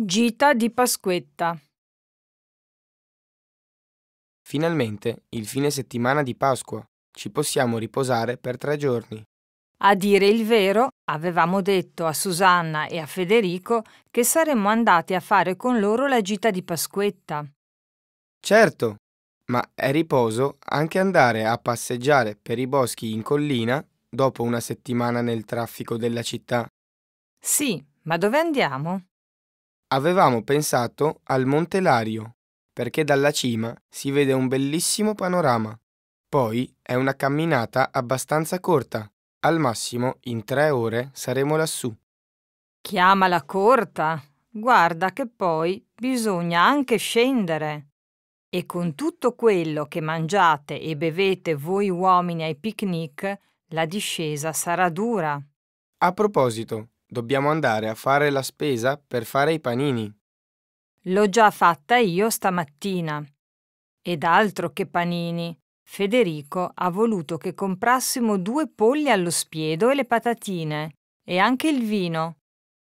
Gita di Pasquetta. Finalmente, il fine settimana di Pasqua. Ci possiamo riposare per tre giorni. A dire il vero, avevamo detto a Susanna e a Federico che saremmo andati a fare con loro la gita di Pasquetta. Certo, ma è riposo anche andare a passeggiare per i boschi in collina dopo una settimana nel traffico della città. Sì, ma dove andiamo? avevamo pensato al Monte Lario, perché dalla cima si vede un bellissimo panorama. Poi è una camminata abbastanza corta. Al massimo in tre ore saremo lassù. Chiamala corta. Guarda che poi bisogna anche scendere. E con tutto quello che mangiate e bevete voi uomini ai picnic, la discesa sarà dura. A proposito, Dobbiamo andare a fare la spesa per fare i panini. L'ho già fatta io stamattina. Ed altro che panini. Federico ha voluto che comprassimo due polli allo spiedo e le patatine, e anche il vino.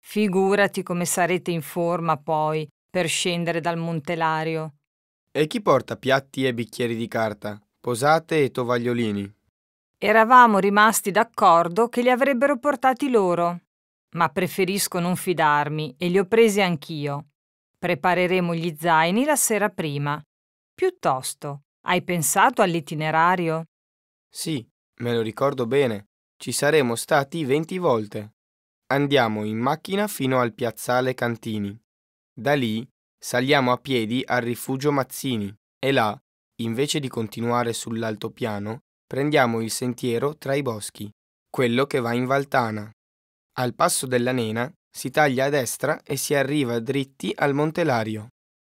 Figurati come sarete in forma poi per scendere dal Montelario. E chi porta piatti e bicchieri di carta, posate e tovagliolini? Eravamo rimasti d'accordo che li avrebbero portati loro ma preferisco non fidarmi e li ho presi anch'io. Prepareremo gli zaini la sera prima. Piuttosto, hai pensato all'itinerario? Sì, me lo ricordo bene. Ci saremo stati venti volte. Andiamo in macchina fino al piazzale Cantini. Da lì saliamo a piedi al rifugio Mazzini e là, invece di continuare sull'altopiano, prendiamo il sentiero tra i boschi, quello che va in Valtana. Al passo della Nena si taglia a destra e si arriva dritti al Montelario.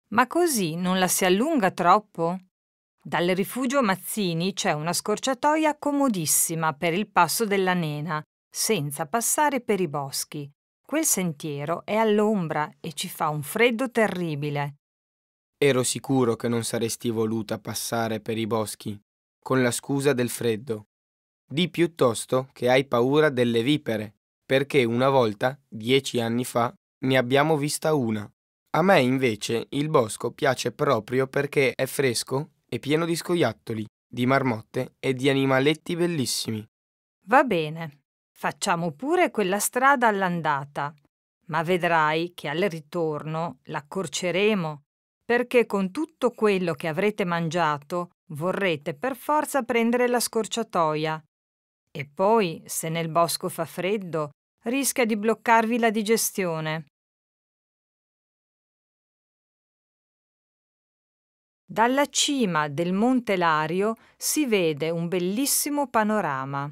Ma così non la si allunga troppo? Dal rifugio Mazzini c'è una scorciatoia comodissima per il passo della Nena, senza passare per i boschi. Quel sentiero è all'ombra e ci fa un freddo terribile. Ero sicuro che non saresti voluta passare per i boschi, con la scusa del freddo. Di piuttosto che hai paura delle vipere perché una volta, dieci anni fa, ne abbiamo vista una. A me invece il bosco piace proprio perché è fresco e pieno di scoiattoli, di marmotte e di animaletti bellissimi. Va bene, facciamo pure quella strada all'andata, ma vedrai che al ritorno l'accorceremo, perché con tutto quello che avrete mangiato vorrete per forza prendere la scorciatoia e poi, se nel bosco fa freddo, rischia di bloccarvi la digestione. Dalla cima del Monte Lario si vede un bellissimo panorama.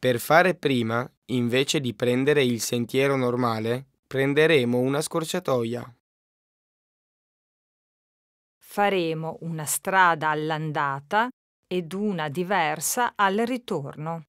Per fare prima, invece di prendere il sentiero normale, prenderemo una scorciatoia. Faremo una strada all'andata ed una diversa al ritorno.